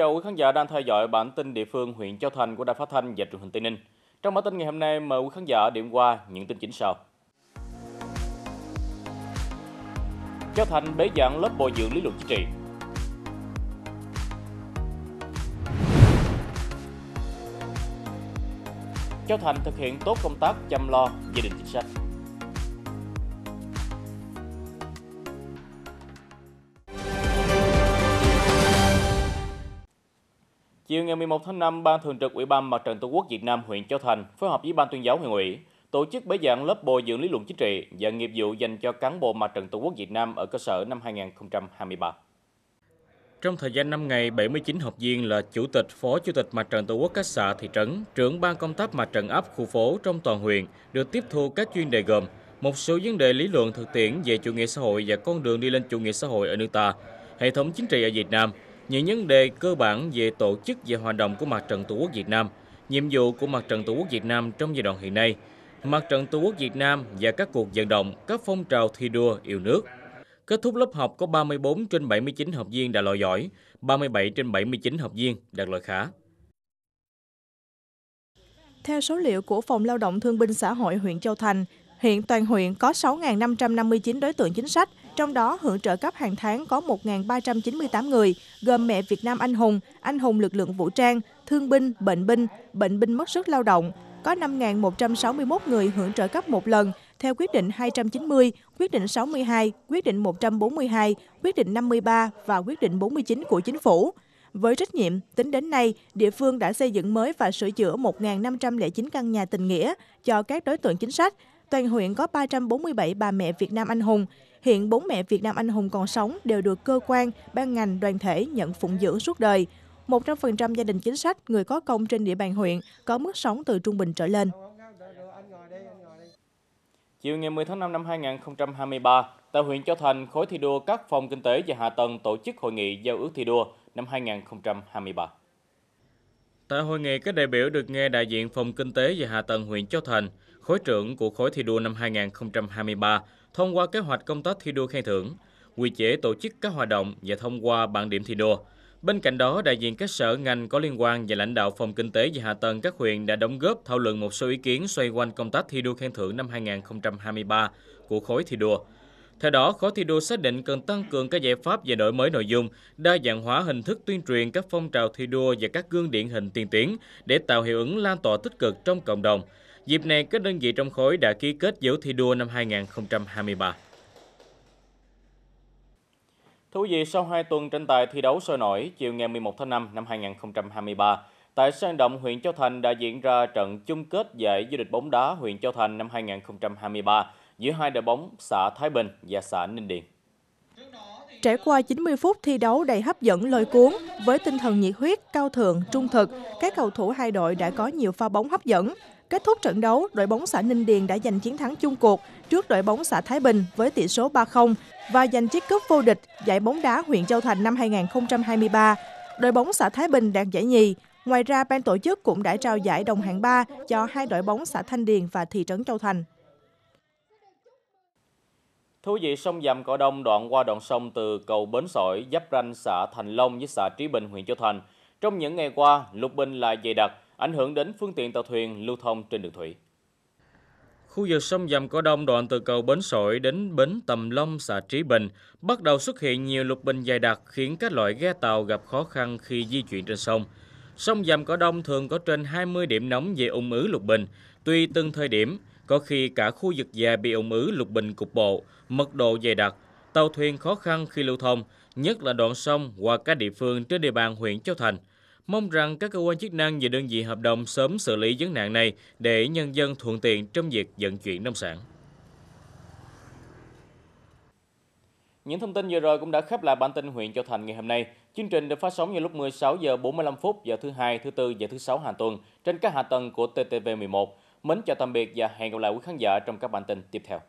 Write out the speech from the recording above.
chào quý khán giả đang theo dõi bản tin địa phương huyện Châu Thành của Đài Phát thanh và Truyền hình Tây Ninh. Trong bản tin ngày hôm nay mời quý khán giả điểm qua những tin chính sau. Châu Thành bế giảng lớp bồi dưỡng lý luận chính trị. Châu Thành thực hiện tốt công tác chăm lo gia đình chính sách. Chiều ngày 11 tháng 5, Ban Thường trực Ủy ban Mặt trận Tổ quốc Việt Nam huyện Châu Thành phối hợp với Ban tuyên giáo huyện ủy tổ chức bế giảng lớp bồi dưỡng lý luận chính trị và nghiệp vụ dành cho cán bộ Mặt trận Tổ quốc Việt Nam ở cơ sở năm 2023. Trong thời gian 5 ngày, 79 học viên là Chủ tịch, Phó Chủ tịch Mặt trận Tổ quốc các xã, thị trấn, trưởng ban công tác mặt trận ấp, khu phố trong toàn huyện được tiếp thu các chuyên đề gồm một số vấn đề lý luận thực tiễn về chủ nghĩa xã hội và con đường đi lên chủ nghĩa xã hội ở nước ta, hệ thống chính trị ở Việt Nam – những vấn đề cơ bản về tổ chức và hoạt động của Mặt trận Tổ quốc Việt Nam, nhiệm vụ của Mặt trận Tổ quốc Việt Nam trong giai đoạn hiện nay, Mặt trận Tổ quốc Việt Nam và các cuộc vận động, các phong trào thi đua yêu nước. Kết thúc lớp học có 34 trên 79 học viên đạt loại giỏi, 37 trên 79 học viên đạt loại khá. Theo số liệu của Phòng Lao động Thương binh Xã hội huyện Châu Thành, hiện toàn huyện có 6.559 đối tượng chính sách, trong đó, hưởng trợ cấp hàng tháng có 1.398 người, gồm mẹ Việt Nam anh hùng, anh hùng lực lượng vũ trang, thương binh, bệnh binh, bệnh binh mất sức lao động. Có 5.161 người hưởng trợ cấp một lần, theo quyết định 290, quyết định 62, quyết định 142, quyết định 53 và quyết định 49 của chính phủ. Với trách nhiệm, tính đến nay, địa phương đã xây dựng mới và sửa chữa 1.509 căn nhà tình nghĩa cho các đối tượng chính sách. Toàn huyện có 347 bà mẹ Việt Nam anh hùng, Hiện bốn mẹ Việt Nam anh hùng còn sống đều được cơ quan, ban ngành, đoàn thể nhận phụng dưỡng suốt đời. 100% gia đình chính sách, người có công trên địa bàn huyện có mức sống từ trung bình trở lên. Chiều ngày 10 tháng 5 năm 2023, tại huyện Châu Thành, khối thi đua các phòng kinh tế và hạ tầng tổ chức hội nghị giao ước thi đua năm 2023. Tại hội nghị, các đại biểu được nghe đại diện Phòng Kinh tế và Hạ tầng huyện Châu Thành, khối trưởng của khối thi đua năm 2023, thông qua kế hoạch công tác thi đua khen thưởng, quy chế tổ chức các hoạt động và thông qua bảng điểm thi đua. Bên cạnh đó, đại diện các sở ngành có liên quan và lãnh đạo phòng kinh tế và hạ tầng các huyện đã đóng góp thảo luận một số ý kiến xoay quanh công tác thi đua khen thưởng năm 2023 của khối thi đua. Theo đó, khối thi đua xác định cần tăng cường các giải pháp về đổi mới nội dung, đa dạng hóa hình thức tuyên truyền các phong trào thi đua và các gương điển hình tiên tiến để tạo hiệu ứng lan tỏa tích cực trong cộng đồng. Dịp này, các đơn vị trong khối đã ký kết dấu thi đua năm 2023. Thú vị, sau 2 tuần tranh tài thi đấu sôi nổi, chiều ngày 11 tháng 5 năm 2023, tại sân động huyện Châu Thành đã diễn ra trận chung kết giải du lịch bóng đá huyện Châu Thành năm 2023 giữa hai đội bóng xã Thái Bình và xã Ninh Điền. Trải qua 90 phút thi đấu đầy hấp dẫn lôi cuốn, với tinh thần nhiệt huyết, cao thượng, trung thực, các cầu thủ hai đội đã có nhiều pha bóng hấp dẫn. Kết thúc trận đấu, đội bóng xã Ninh Điền đã giành chiến thắng chung cuộc trước đội bóng xã Thái Bình với tỷ số 3-0 và giành chiếc cúp vô địch giải bóng đá huyện Châu Thành năm 2023. Đội bóng xã Thái Bình đạt giải nhì. Ngoài ra, ban tổ chức cũng đã trao giải đồng hạng 3 cho hai đội bóng xã Thanh Điền và thị trấn Châu Thành. Thú vị sông Dầm Cỏ Đông đoạn qua đoạn sông từ cầu Bến Sỏi, giáp ranh xã Thành Long với xã Trí Bình, huyện Châu Thành. Trong những ngày qua, lục bình lại dày đặc, ảnh hưởng đến phương tiện tàu thuyền lưu thông trên đường thủy. Khu vực sông Dầm Cỏ Đông đoạn từ cầu Bến Sội đến Bến Tầm Long, xã Trí Bình, bắt đầu xuất hiện nhiều lục bình dày đặc khiến các loại ghe tàu gặp khó khăn khi di chuyển trên sông. Sông Dầm Cỏ Đông thường có trên 20 điểm nóng về ung ứ lục bình. Tuy từng thời điểm, có khi cả khu vực già bị ủng ứ lục bình cục bộ, mật độ dày đặc, tàu thuyền khó khăn khi lưu thông, nhất là đoạn sông qua các địa phương trên địa bàn huyện Châu Thành – Mong rằng các cơ quan chức năng và đơn vị hợp đồng sớm xử lý vấn nạn này để nhân dân thuận tiện trong việc vận chuyển nông sản. Những thông tin vừa rồi cũng đã khép lại bản tin huyện Châu Thành ngày hôm nay. Chương trình được phát sóng vào lúc 16 giờ 45 phút giờ thứ hai, thứ tư và thứ sáu hàng tuần trên các hạ tầng của TTV11. Mến chào tạm biệt và hẹn gặp lại quý khán giả trong các bản tin tiếp theo.